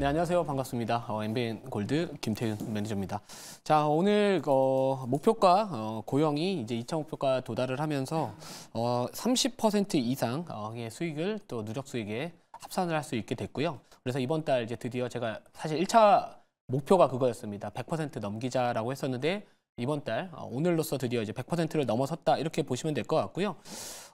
네, 안녕하세요. 반갑습니다. 어, MBN 골드 김태윤 매니저입니다. 자, 오늘 어, 목표가 어, 고영이 이제 2차 목표가 도달을 하면서 어, 30% 이상의 수익을 또 누적 수익에 합산을 할 수 있게 됐고요. 그래서 이번 달 이제 드디어 제가 사실 1차 목표가 그거였습니다. 100% 넘기자라고 했었는데 이번 달 어, 오늘로써 드디어 이제 100%를 넘어섰다 이렇게 보시면 될 것 같고요.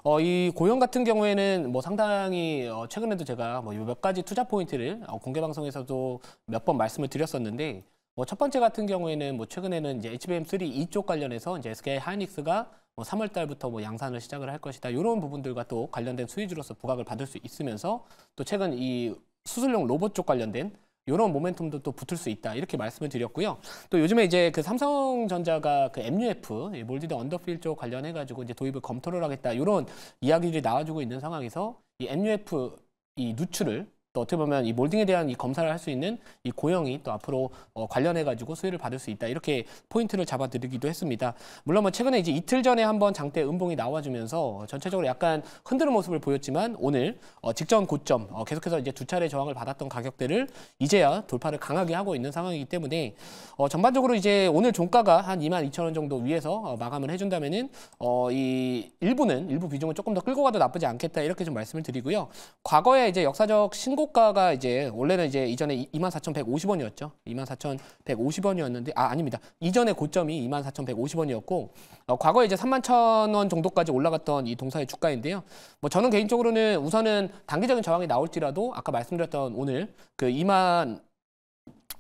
어, 이 고형 같은 경우에는 뭐 상당히 어, 최근에도 제가 뭐 몇 가지 투자 포인트를 어, 공개 방송에서도 몇 번 말씀을 드렸었는데 뭐 첫 번째 같은 경우에는 뭐 최근에는 이제 HBM3 이쪽 관련해서 이제 SK 하이닉스가 뭐 3월 달부터 뭐 양산을 시작을 할 것이다. 이런 부분들과 또 관련된 수위주로서 부각을 받을 수 있으면서 또 최근 이 수술용 로봇 쪽 관련된 이런 모멘텀도 또 붙을 수 있다 이렇게 말씀을 드렸고요. 또 요즘에 이제 그 삼성전자가 그 MUF 몰디드 언더필 쪽 관련해 가지고 이제 도입을 검토를 하겠다 이런 이야기들이 나와주고 있는 상황에서 이 MUF 이 누출을 또 어떻게 보면 이 몰딩에 대한 이 검사를 할 수 있는 이 고형이 또 앞으로 어, 관련해 가지고 수혜를 받을 수 있다 이렇게 포인트를 잡아드리기도 했습니다. 물론 뭐 최근에 이제 이틀 전에 한번 장대 음봉이 나와주면서 전체적으로 약간 흔드는 모습을 보였지만 오늘 어, 직전 고점 어, 계속해서 이제 두 차례 저항을 받았던 가격대를 이제야 돌파를 강하게 하고 있는 상황이기 때문에 어, 전반적으로 이제 오늘 종가가 한 2만 2천 원 정도 위에서 어, 마감을 해준다면은 어, 이 일부는 일부 비중을 조금 더 끌고 가도 나쁘지 않겠다 이렇게 좀 말씀을 드리고요. 과거에 이제 역사적 신고 최고가가 이제 원래는 이제 이전에 24,150원이었죠. 24,150원이었는데 아 아닙니다. 이전에 고점이 24,150원이었고 어, 과거에 이제 31,000원 정도까지 올라갔던 이 동사의 주가인데요. 뭐 저는 개인적으로는 우선은 단기적인 저항이 나올지라도 아까 말씀드렸던 오늘 그 2만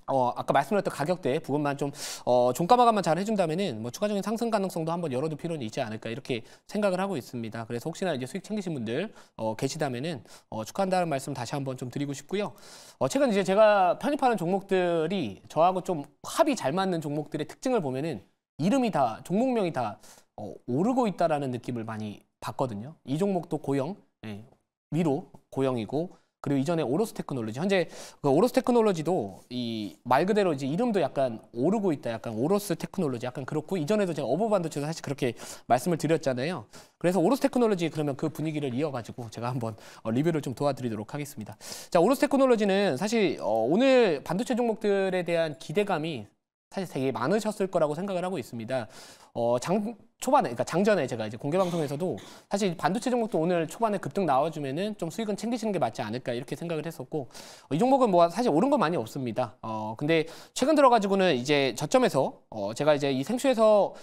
어, 아까 말씀드렸던 가격대 부분만 좀 어, 종가 마감만 잘 해준다면은 뭐 추가적인 상승 가능성도 한번 열어둘 필요는 있지 않을까 이렇게 생각을 하고 있습니다. 그래서 혹시나 이제 수익 챙기신 분들 어, 계시다면은 어, 축하한다는 말씀 다시 한번 좀 드리고 싶고요. 어, 최근 이제 제가 편입하는 종목들이 저하고 좀 합이 잘 맞는 종목들의 특징을 보면은 이름이 다 종목명이 다 어, 오르고 있다라는 느낌을 많이 받거든요. 이 종목도 고형 예, 위로 고형이고 그리고 이전에 오로스 테크놀로지 현재 그 오로스 테크놀로지도 이 말 그대로 이제 이름도 약간 오르고 있다 약간 오로스 테크놀로지 약간 그렇고 이전에도 제가 어버 반도체도 사실 그렇게 말씀을 드렸잖아요. 그래서 오로스 테크놀로지 그러면 그 분위기를 이어가지고 제가 한번 어, 리뷰를 좀 도와드리도록 하겠습니다. 자 오로스 테크놀로지는 사실 어, 오늘 반도체 종목들에 대한 기대감이 사실 되게 많으셨을 거라고 생각을 하고 있습니다. 어, 장 초반에 그러니까 장전에 제가 이제 공개 방송에서도 사실 반도체 종목도 오늘 초반에 급등 나와주면은 좀 수익은 챙기시는 게 맞지 않을까 이렇게 생각을 했었고 어, 이 종목은 뭐 사실 오른 건 많이 없습니다. 어, 근데 최근 들어가지고는 이제 저점에서 어, 제가 이제 이 생수에서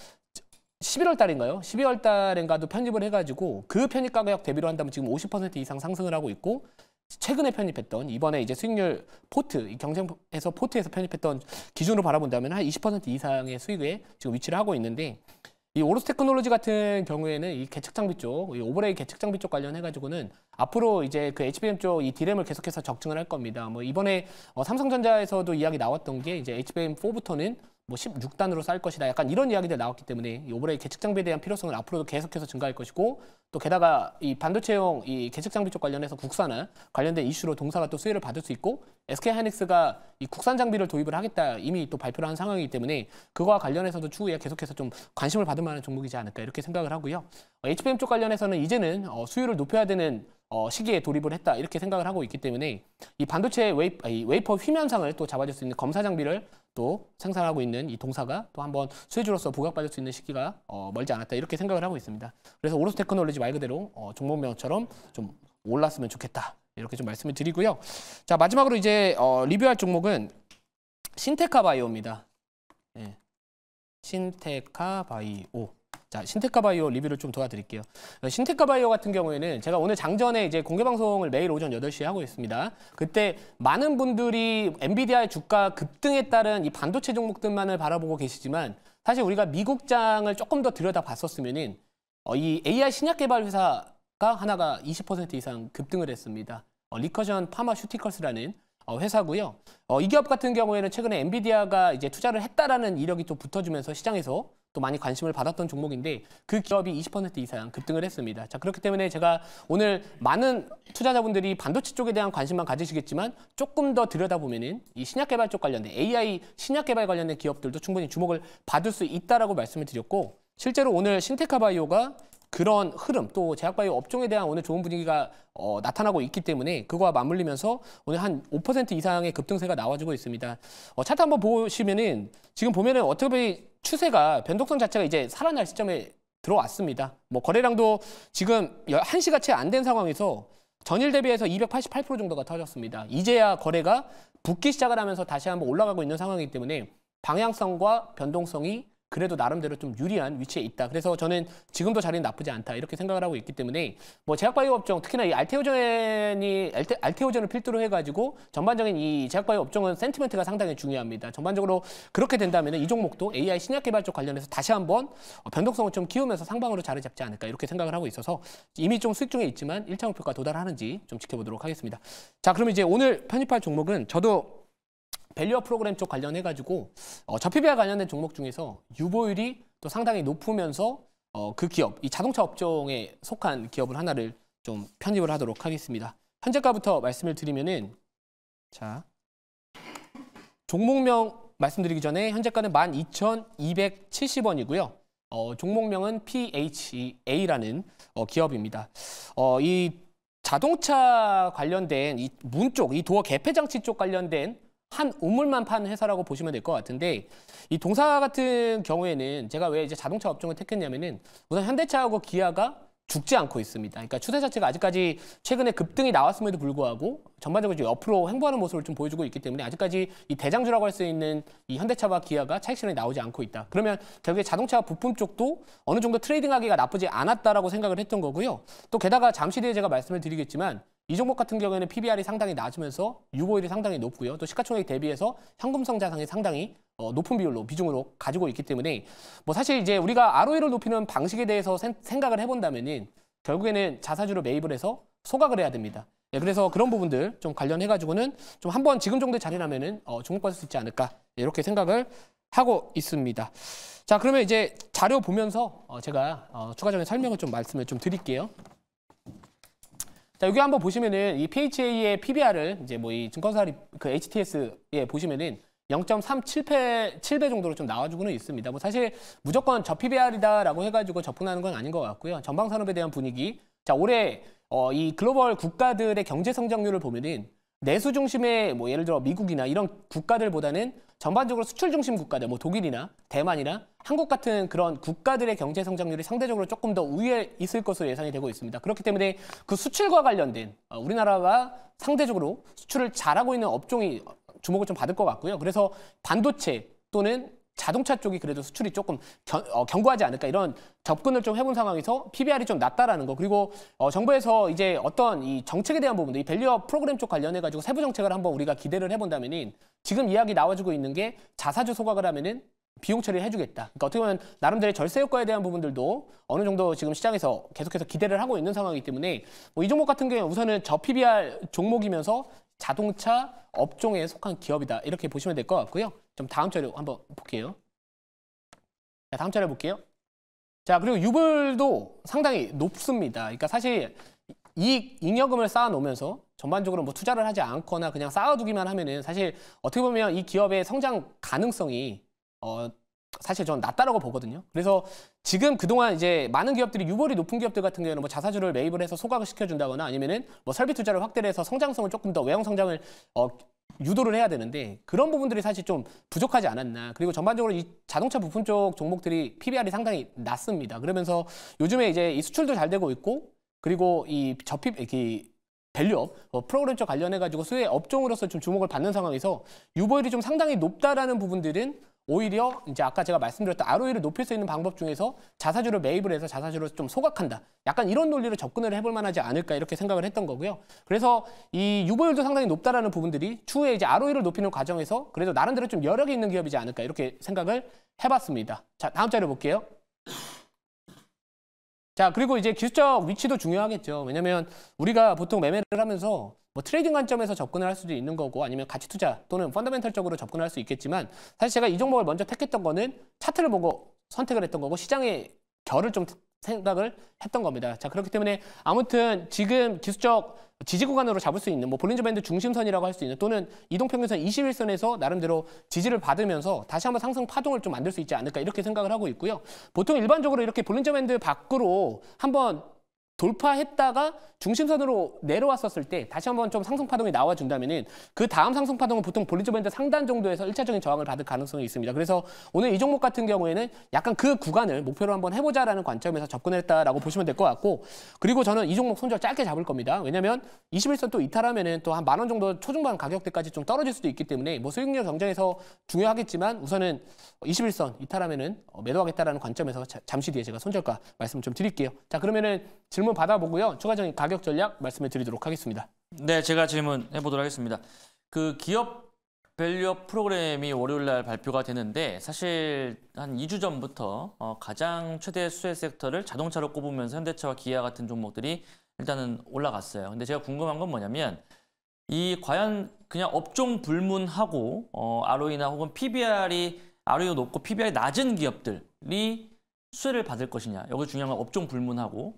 11월 달인가요? 12월 달인가도 편집을 해가지고 그 편입 가격 대비로 한다면 지금 50% 이상 상승을 하고 있고 최근에 편입했던 이번에 이제 수익률 포트 경쟁에서 포트에서 편입했던 기준으로 바라본다면 한 20% 이상의 수익에 지금 위치를 하고 있는데 이 오로스 테크놀로지 같은 경우에는 이 개척 장비 쪽, 이 오버레이 개척 장비 쪽 관련해 가지고는 앞으로 이제 그 HBM 쪽 이 디램을 계속해서 적중을 할 겁니다. 뭐 이번에 어, 삼성전자에서도 이야기 나왔던 게 이제 HBM4부터는 뭐 16단으로 쌀 것이다 약간 이런 이야기들 나왔기 때문에 오브레 계측 장비에 대한 필요성은 앞으로도 계속해서 증가할 것이고 또 게다가 이 반도체용 이 계측 장비 쪽 관련해서 국산화 관련된 이슈로 동사가 또 수혜를 받을 수 있고 SK 하이닉스가 이 국산 장비를 도입을 하겠다 이미 또 발표를 한 상황이기 때문에 그와 관련해서도 추후에 계속해서 좀 관심을 받을 만한 종목이지 않을까 이렇게 생각을 하고요. 어, HBM 쪽 관련해서는 이제는 어, 수율을 높여야 되는 어, 시기에 돌입을 했다 이렇게 생각을 하고 있기 때문에 이 반도체 웨이, 웨이퍼 휘면상을 또 잡아줄 수 있는 검사 장비를 또 생산하고 있는 이 동사가 또 한번 수혜주로서 부각받을 수 있는 시기가 어, 멀지 않았다 이렇게 생각을 하고 있습니다. 그래서 오로스 테크놀로지 말 그대로 어, 종목명처럼 좀 올랐으면 좋겠다 이렇게 좀 말씀을 드리고요. 자 마지막으로 이제 어, 리뷰할 종목은 신테카 바이오입니다. 네. 예. 신테카 바이오. 자, 신테카 바이오 리뷰를 좀 도와드릴게요. 어, 신테카 바이오 같은 경우에는 제가 오늘 장전에 이제 공개 방송을 매일 오전 8시에 하고 있습니다. 그때 많은 분들이 엔비디아의 주가 급등에 따른 이 반도체 종목들만을 바라보고 계시지만 사실 우리가 미국장을 조금 더 들여다봤었으면은 어, 이 AI 신약 개발 회사가 하나가 20% 이상 급등을 했습니다. 어, 리커션 파마슈티컬스라는 어, 회사고요. 어, 이 기업 같은 경우에는 최근에 엔비디아가 이제 투자를 했다라는 이력이 또 붙어주면서 시장에서 또 많이 관심을 받았던 종목인데 그 기업이 20% 이상 급등을 했습니다. 자 그렇기 때문에 제가 오늘 많은 투자자분들이 반도체 쪽에 대한 관심만 가지시겠지만 조금 더 들여다보면은 이 신약 개발 쪽 관련된 AI 신약 개발 관련된 기업들도 충분히 주목을 받을 수 있다라고 말씀을 드렸고 실제로 오늘 신테카 바이오가 그런 흐름 또 제약바이오 업종에 대한 오늘 좋은 분위기가 어, 나타나고 있기 때문에 그거와 맞물리면서 오늘 한 5% 이상의 급등세가 나와주고 있습니다. 어, 차트 한번 보시면은 지금 보면은 어떻게 추세가 변동성 자체가 이제 살아날 시점에 들어왔습니다. 뭐 거래량도 지금 1시가 채 안 된 상황에서 전일 대비해서 288% 정도가 터졌습니다. 이제야 거래가 붙기 시작을 하면서 다시 한번 올라가고 있는 상황이기 때문에 방향성과 변동성이 그래도 나름대로 좀 유리한 위치에 있다. 그래서 저는 지금도 자리는 나쁘지 않다 이렇게 생각을 하고 있기 때문에 뭐 제약바이오 업종 특히나 이 알테오젠이 알테, 알테오젠을 필두로 해가지고 전반적인 이 제약바이오 업종은 센티멘트가 상당히 중요합니다. 전반적으로 그렇게 된다면 이 종목도 AI 신약 개발 쪽 관련해서 다시 한번 어, 변동성을 좀 키우면서 상방으로 자리 잡지 않을까 이렇게 생각을 하고 있어서 이미 좀 수익 중에 있지만 1차 목표가 도달하는지 좀 지켜보도록 하겠습니다. 자 그럼 이제 오늘 편입할 종목은 저도 밸류어 프로그램 쪽 관련해가지고 어, 저피비아 관련된 종목 중에서 유보율이 또 상당히 높으면서 어, 그 기업, 이 자동차 업종에 속한 기업을 하나를 좀 편입을 하도록 하겠습니다. 현재가부터 말씀을 드리면은 자 종목명 말씀드리기 전에 현재가는 12,270원이고요. 어, 종목명은 PHA라는 어, 기업입니다. 어, 이 자동차 관련된 이 문 쪽, 이 도어 개폐 장치 쪽 관련된 한 우물만 판 회사라고 보시면 될 것 같은데 이 동사 같은 경우에는 제가 왜 이제 자동차 업종을 택했냐면은 우선 현대차하고 기아가 죽지 않고 있습니다. 그러니까 추세 자체가 아직까지 최근에 급등이 나왔음에도 불구하고 전반적으로 이제 옆으로 횡보하는 모습을 좀 보여주고 있기 때문에 아직까지 이 대장주라고 할 수 있는 이 현대차와 기아가 차익 실현이 나오지 않고 있다. 그러면 결국에 자동차 부품 쪽도 어느 정도 트레이딩하기가 나쁘지 않았다라고 생각을 했던 거고요. 또 게다가 잠시 뒤에 제가 말씀을 드리겠지만 이 종목 같은 경우에는 PBR이 상당히 낮으면서 유보율이 상당히 높고요. 또 시가총액 대비해서 현금성 자산이 상당히 어, 높은 비율로 비중으로 가지고 있기 때문에 뭐 사실 이제 우리가 ROE를 높이는 방식에 대해서 생, 각을 해본다면은 결국에는 자사주로 매입을 해서 소각을 해야 됩니다. 예, 그래서 그런 부분들 좀 관련해가지고는 좀 한번 지금 정도 의 자리라면은 어, 주목받을 수 있지 않을까 예, 이렇게 생각을 하고 있습니다. 자 그러면 이제 자료 보면서 어, 제가 어, 추가적인 설명을 좀 말씀을 좀 드릴게요. 자, 여기 한번 보시면은 이 PHA의 PBR을 이제 뭐 이 증권사리 그 HTS에 보시면은 0.378배 정도로 좀 나와주고는 있습니다. 뭐 사실 무조건 저 PBR이다라고 해가지고 접근하는 건 아닌 것 같고요. 전방 산업에 대한 분위기. 자, 올해 어, 이 글로벌 국가들의 경제 성장률을 보면은 내수 중심의 뭐 예를 들어 미국이나 이런 국가들보다는 전반적으로 수출 중심 국가들, 뭐 독일이나 대만이나 한국 같은 그런 국가들의 경제 성장률이 상대적으로 조금 더 우위에 있을 것으로 예상이 되고 있습니다. 그렇기 때문에 그 수출과 관련된 어, 우리나라가 상대적으로 수출을 잘하고 있는 업종이 주목을 좀 받을 것 같고요. 그래서 반도체 또는 자동차 쪽이 그래도 수출이 조금 견, 어, 견고하지 않을까 이런 접근을 좀 해본 상황에서 PBR이 좀 낮다라는 거 그리고 어, 정부에서 이제 어떤 이 정책에 대한 부분도 이 밸류업 프로그램 쪽 관련해 가지고 세부 정책을 한번 우리가 기대를 해본다면은 지금 이야기 나와주고 있는 게 자사주 소각을 하면은 비용 처리를 해주겠다. 그러니까 어떻게 보면 나름대로 절세 효과에 대한 부분들도 어느 정도 지금 시장에서 계속해서 기대를 하고 있는 상황이기 때문에 뭐이 종목 같은 경우에 우선은 저 PBR 종목이면서 자동차 업종에 속한 기업이다. 이렇게 보시면 될 것 같고요. 좀 다음 자료 한번 볼게요. 자, 다음 자료 볼게요. 자, 그리고 유불도 상당히 높습니다. 그러니까 사실 이익 잉여금을 쌓아 놓으면서 전반적으로 뭐 투자를 하지 않거나 그냥 쌓아두기만 하면은 사실 어떻게 보면 이 기업의 성장 가능성이 어, 사실 저는 낮다라고 보거든요. 그래서 지금 그동안 이제 많은 기업들이 유보율이 높은 기업들 같은 경우는 뭐 자사주를 매입을 해서 소각을 시켜준다거나 아니면은 뭐 설비 투자를 확대를 해서 성장성을 조금 더 외형 성장을 어, 유도를 해야 되는데 그런 부분들이 사실 좀 부족하지 않았나 그리고 전반적으로 이 자동차 부품 쪽 종목들이 PBR이 상당히 낮습니다 그러면서 요즘에 이제 이 수출도 잘 되고 있고 그리고 이접핍 이렇게 밸류업 어, 뭐 프로그램 쪽 관련해 가지고 수혜 업종으로서 좀 주목을 받는 상황에서 유보율이 좀 상당히 높다라는 부분들은 오히려 이제 아까 제가 말씀드렸던 ROE를 높일 수 있는 방법 중에서 자사주를 매입을 해서 자사주를 좀 소각한다. 약간 이런 논리로 접근을 해볼 만하지 않을까 이렇게 생각을 했던 거고요. 그래서 이 유보율도 상당히 높다라는 부분들이 추후에 이제 ROE를 높이는 과정에서 그래도 나름대로 좀 여력이 있는 기업이지 않을까 이렇게 생각을 해봤습니다. 자, 다음 자료 볼게요. 자, 그리고 이제 기술적 위치도 중요하겠죠. 왜냐면 하 우리가 보통 매매를 하면서 뭐 트레이딩 관점에서 접근을 할 수도 있는 거고 아니면 가치 투자 또는 펀더멘털적으로 접근할 수 있겠지만 사실 제가 이 종목을 먼저 택했던 거는 차트를 보고 선택을 했던 거고 시장의 결을 좀 생각을 했던 겁니다. 자 그렇기 때문에 아무튼 지금 기술적 지지 구간으로 잡을 수 있는 뭐 볼린저 밴드 중심선이라고 할 수 있는 또는 이동평균선 21선에서 나름대로 지지를 받으면서 다시 한번 상승 파동을 좀 만들 수 있지 않을까 이렇게 생각을 하고 있고요. 보통 일반적으로 이렇게 볼린저 밴드 밖으로 한번 돌파했다가 중심선으로 내려왔었을 때 다시 한번 좀 상승파동이 나와준다면그 다음 상승파동은 보통 볼리저 밴드 상단 정도에서 일차적인 저항을 받을 가능성이 있습니다. 그래서 오늘 이 종목 같은 경우에는 약간 그 구간을 목표로 한번 해보자라는 관점에서 접근했다라고 보시면 될 것 같고 그리고 저는 이 종목 손절 짧게 잡을 겁니다. 왜냐면 하 21선 또 이탈하면은 또 한 만 원 정도 초중반 가격대까지 좀 떨어질 수도 있기 때문에 뭐 수익률 경쟁에서 중요하겠지만 우선은 21선 이탈하면은 매도하겠다라는 관점에서 잠시 뒤에 제가 손절가 말씀 좀 드릴게요. 자 그러면은 질문 받아보고요. 추가적인 가격 전략 말씀해 드리도록 하겠습니다. 네, 제가 질문 해보도록 하겠습니다. 그 기업 밸류업 프로그램이 월요일 날 발표가 되는데 사실 한 2주 전부터 어, 가장 최대 수혜 섹터를 자동차로 꼽으면서 현대차와 기아 같은 종목들이 일단은 올라갔어요. 근데 제가 궁금한 건 뭐냐면 이 과연 그냥 업종 불문하고 어, ROE나 혹은 PBR이 ROE 높고 PBR이 낮은 기업들이 수혜를 받을 것이냐. 여기 중요한 건 업종 불문하고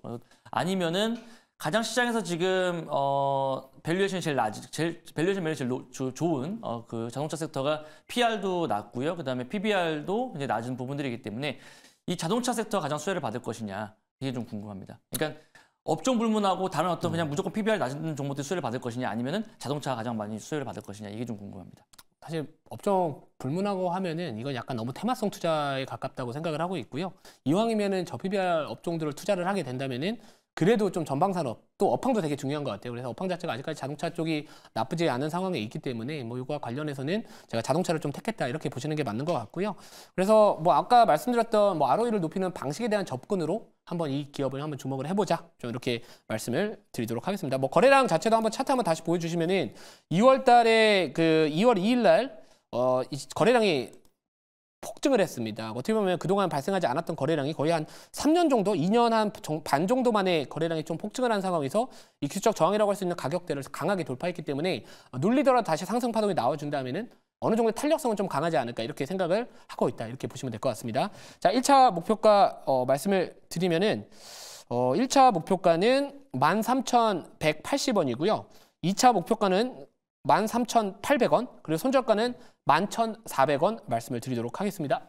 아니면은 가장 시장에서 지금 어 밸류에이션이 제일 낮, 제일 밸류에이션 매력이 제일 노, 조, 좋은 어 그 자동차 섹터가 PR도 낮고요. 그다음에 PBR도 이제 낮은 부분들이기 때문에 이 자동차 섹터가 가장 수혜를 받을 것이냐 이게 좀 궁금합니다. 그러니까 업종 불문하고 다른 어떤 그냥 음. 무조건 PBR 낮은 종목들이 수혜를 받을 것이냐 아니면은 자동차가 가장 많이 수혜를 받을 것이냐 이게 좀 궁금합니다. 사실 업종 불문하고 하면은 이건 약간 너무 테마성 투자에 가깝다고 생각을 하고 있고요. 이왕이면은 저 PBR 업종들을 투자를 하게 된다면은 그래도 좀 전방 산업 또 업황도 되게 중요한 것 같아요. 그래서 업황 자체가 아직까지 자동차 쪽이 나쁘지 않은 상황에 있기 때문에 뭐 이거와 관련해서는 제가 자동차를 좀 택했다 이렇게 보시는 게 맞는 것 같고요. 그래서 뭐 아까 말씀드렸던 뭐 ROE를 높이는 방식에 대한 접근으로 한번 이 기업을 한번 주목을 해보자 좀 이렇게 말씀을 드리도록 하겠습니다. 뭐 거래량 자체도 한번 차트 한번 다시 보여주시면은 2월달에 그 2월 2일날 어 거래량이 폭증을 했습니다. 뭐 어떻게 보면 그동안 발생하지 않았던 거래량이 거의 한 3년 정도, 2년 한 반 정도 만에 거래량이 좀 폭증을 한 상황에서 이 기술적 저항이라고 할 수 있는 가격대를 강하게 돌파했기 때문에 눌리더라도 다시 상승 파동이 나와준다면은 어느 정도 탄력성은 좀 강하지 않을까 이렇게 생각을 하고 있다 이렇게 보시면 될 것 같습니다. 자, 1차 목표가 어, 말씀을 드리면은 어, 1차 목표가는 13,180원이고요. 2차 목표가는 13,800원, 그리고 손절가는 11,400원 말씀을 드리도록 하겠습니다.